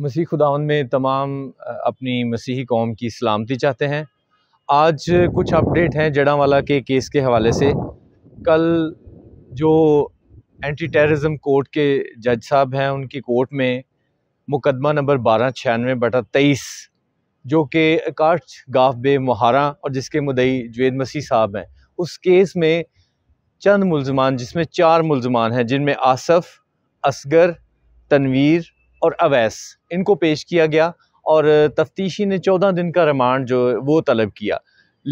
मसीह खुदावन में तमाम अपनी मसीही कौम की सलामती चाहते हैं आज कुछ अपडेट हैं जड़ावाला के केस के हवाले से कल जो एंटी टेररिज्म कोर्ट के जज साहब हैं उनकी कोर्ट में मुकदमा नंबर बारह छियानवे बटा तेईस जो कि काश गाफ बे मुहारा और जिसके मुदई जवेद मसीह साहब हैं उस केस में चंद मुलजमान जिसमें चार मुलजमान हैं जिनमें आसफ़ असगर तनवीर और अवैस इनको पेश किया गया और तफ्तीशी ने चौदह दिन का रिमांड जो वो तलब किया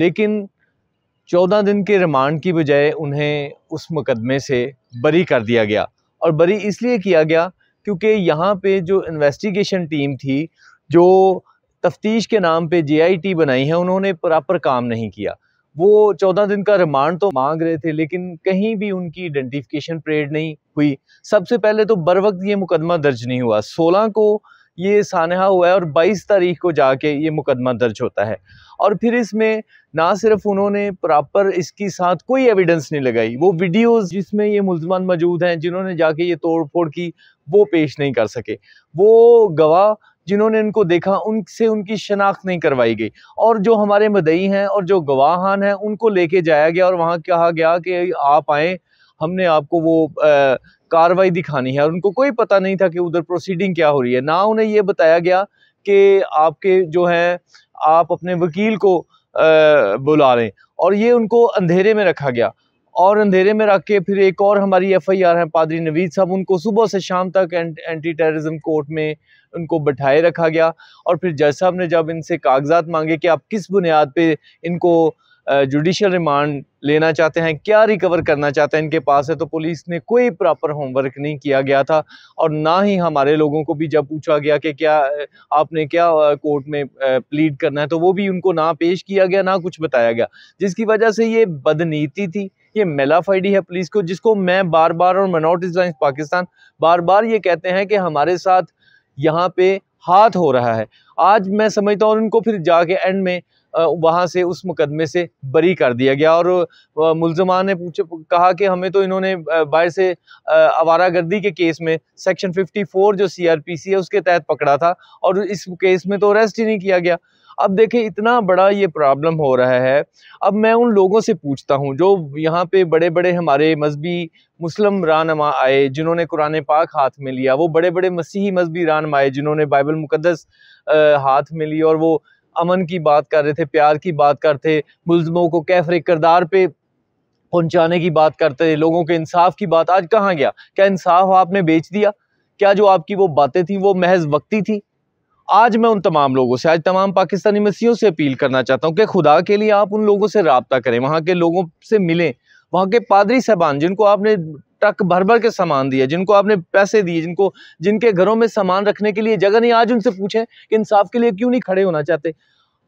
लेकिन चौदह दिन के रिमांड की बजाय उन्हें उस मुकदमे से बरी कर दिया गया और बरी इसलिए किया गया क्योंकि यहाँ पे जो इन्वेस्टिगेशन टीम थी जो तफ्तीश के नाम पे जेआईटी बनाई है उन्होंने प्रॉपर काम नहीं किया वो चौदह दिन का रिमांड तो मांग रहे थे लेकिन कहीं भी उनकी आइडेंटिफिकेशन परेड नहीं हुई सबसे पहले तो बर वक्त ये मुकदमा दर्ज नहीं हुआ सोलह को ये सानहा हुआ है और 22 तारीख को जाके ये मुकदमा दर्ज होता है और फिर इसमें ना सिर्फ उन्होंने प्रॉपर इसके साथ कोई एविडेंस नहीं लगाई वो वीडियोस जिसमें ये मुलजमान मौजूद हैं जिन्होंने जाके ये तोड़फोड़ की वो पेश नहीं कर सके वो गवाह जिन्होंने इनको देखा उनसे उनकी शनाख्त नहीं करवाई गई और जो हमारे मदई हैं और जो गवाहान हैं उनको लेके जाया गया और वहाँ कहा गया कि आप आए हमने आपको वो कार्रवाई दिखानी है और उनको कोई पता नहीं था कि उधर प्रोसीडिंग क्या हो रही है ना उन्हें ये बताया गया कि आपके जो हैं आप अपने वकील को आ, बुला लें और ये उनको अंधेरे में रखा गया और अंधेरे में रख के फिर एक और हमारी एफ आई आर है पादरी नवीद साहब उनको सुबह से शाम तक एंटी टेररिज्म कोर्ट में उनको बैठाए रखा गया और फिर जज साहब ने जब इनसे कागजात मांगे कि आप किस बुनियाद पे इनको जुडिशल रिमांड लेना चाहते हैं क्या रिकवर करना चाहते हैं इनके पास है तो पुलिस ने कोई प्रॉपर होमवर्क नहीं किया गया था और ना ही हमारे लोगों को भी जब पूछा गया कि क्या आपने क्या कोर्ट में प्लीड करना है तो वो भी उनको ना पेश किया गया ना कुछ बताया गया जिसकी वजह से ये बदनीति थी ये मेलाफाइडी है पुलिस को जिसको मैं बार बार और मनोटिस लाइन्स पाकिस्तान बार बार ये कहते हैं कि हमारे साथ यहाँ पे हाथ हो रहा है आज मैं समझता हूँ उनको फिर जाके एंड में वहाँ से उस मुकदमे से बरी कर दिया गया और मुलजमान ने पूछे कहा कि हमें तो इन्होंने बाहर से आवारा गर्दी के केस में सेक्शन 54 जो सीआरपीसी है उसके तहत पकड़ा था और इस केस में तो अरेस्ट ही नहीं किया गया अब देखें इतना बड़ा ये प्रॉब्लम हो रहा है अब मैं उन लोगों से पूछता हूँ जो यहाँ पे बड़े बड़े हमारे मजहबी मुस्लिम रानमा आए जिन्होंने कुरान पाक हाथ में लिया वो बड़े बड़े मसीही मजहबी रानमा आए जिन्होंने बाइबल मुकदस हाथ में लिया और वो अमन की बात कर रहे थे प्यार की बात करते मुलमों को कैफर करदार पे पहुंचाने की बात करते थे लोगों के इंसाफ की बात आज कहाँ गया क्या इंसाफ आपने बेच दिया क्या जो आपकी वो बातें थी वो महज वक्ती थी आज मैं उन तमाम लोगों से आज तमाम पाकिस्तानी मसीहों से अपील करना चाहता हूँ कि खुदा के लिए आप उन लोगों से रबता करें वहाँ के लोगों से मिलें वहाँ के पादरी साहबान जिनको आपने ट्रक भर भर के सामान दिया जिनको आपने पैसे दिए जिनको जिनके घरों में सामान रखने के लिए जगह नहीं आज उनसे पूछें कि इंसाफ के लिए क्यों नहीं खड़े होना चाहते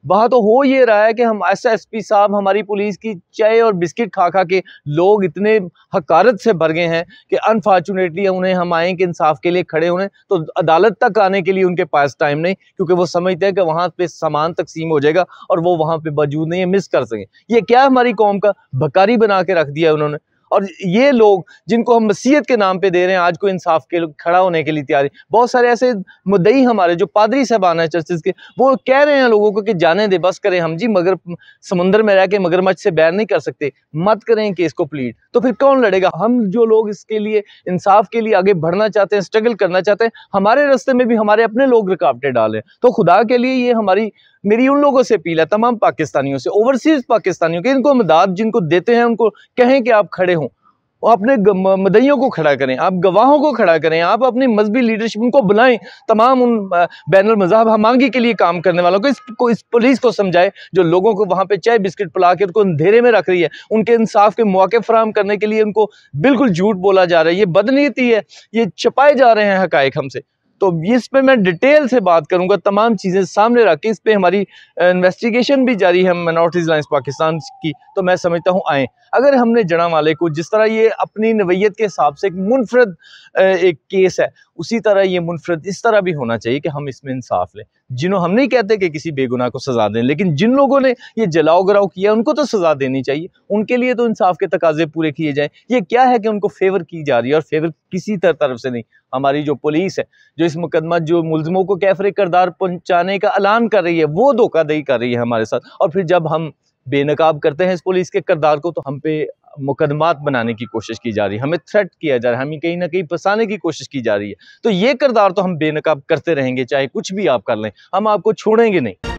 वहाँ तो हो ये रहा है कि हम एस एस पी साहब हमारी पुलिस की चाय और बिस्किट खा खा के लोग इतने हकारत से भर गए हैं कि अनफॉर्चुनेटली उन्हें हम आए कि इंसाफ के लिए खड़े होने तो अदालत तक आने के लिए उनके पास टाइम नहीं क्योंकि वो समझते हैं कि वहाँ पे सामान तकसीम हो जाएगा और वो वहाँ पे मौजूद नहीं है मिस कर सकें ये क्या हमारी कौम का भकारी बना के रख दिया उन्होंने और ये लोग जिनको हम मसीहत के नाम पे दे रहे हैं आज को इंसाफ के खड़ा होने के लिए तैयारी बहुत सारे ऐसे मुद्दई हमारे जो पादरी साहबान है चर्चेज के वो कह रहे हैं लोगों को कि जाने दे बस करें हम जी मगर समुंदर में रह के मगरमच्छ से बैर नहीं कर सकते मत करें केस को प्लीट तो फिर कौन लड़ेगा हम जो लोग इसके लिए इंसाफ के लिए आगे बढ़ना चाहते हैं स्ट्रगल करना चाहते हैं हमारे रस्ते में भी हमारे अपने लोग रुकावटें डालें तो खुदा के लिए ये हमारी मेरी उन लोगों से अपील है तमाम पाकिस्तानियों से ओवरसीज़ पाकिस्तानियों के इनको मदाद जिनको देते हैं उनको कहें कि आप खड़े हों अपने मदइयों को खड़ा करें आप गवाहों को खड़ा करें आप अपनी मजहबी लीडरशिप उनको बुलाएं तमाम उन बैन मजहब हमांगी के लिए काम करने वालों को इस, को इस पुलिस को समझाए जो लोगों को वहाँ पे चाय बिस्किट पिला के उनको अंधेरे में रख रही है उनके इंसाफ के मौके फराम करने के लिए उनको बिल्कुल झूठ बोला जा रहा है ये बदनीति है ये छपाए जा रहे हैं हकायक हमसे तो इस पे मैं डिटेल से बात करूंगा तमाम चीज़ें सामने रख के इस पर हमारी इन्वेस्टिगेशन भी जारी है मिनॉरिटीज़ लाइन्स पाकिस्तान की तो मैं समझता हूँ आएँ अगर हमने जड़ा वाले को जिस तरह ये अपनी नवैयत के हिसाब से एक मुनफरद एक केस है उसी तरह ये मुनफरद इस तरह भी होना चाहिए कि हम इसमें इंसाफ लें जिन्हों हम नहीं कहते कि किसी बेगुनाह को सज़ा दें लेकिन जिन लोगों ने ये जलाओ गराव किया उनको तो सज़ा देनी चाहिए उनके लिए तो इंसाफ के तकाजे पूरे किए जाएँ ये क्या है कि उनको फेवर की जा रही है और फेवर किसी तरफ से नहीं हमारी जो पुलिस है जो इस मुकदमा जो मुलजमों को कैफरे करदार पहुँचाने का ऐलान कर रही है वो धोखादही कर रही है हमारे साथ और फिर जब हम बेनकाब करते हैं इस पुलिस के करदार को तो हम पे मुकदमात बनाने की कोशिश की जा रही है हमें थ्रेट किया जा रहा है हमें कहीं ना कहीं फंसाने की कोशिश की जा रही है तो ये किरदार तो हम बेनकाब करते रहेंगे चाहे कुछ भी आप कर लें हम आपको छोड़ेंगे नहीं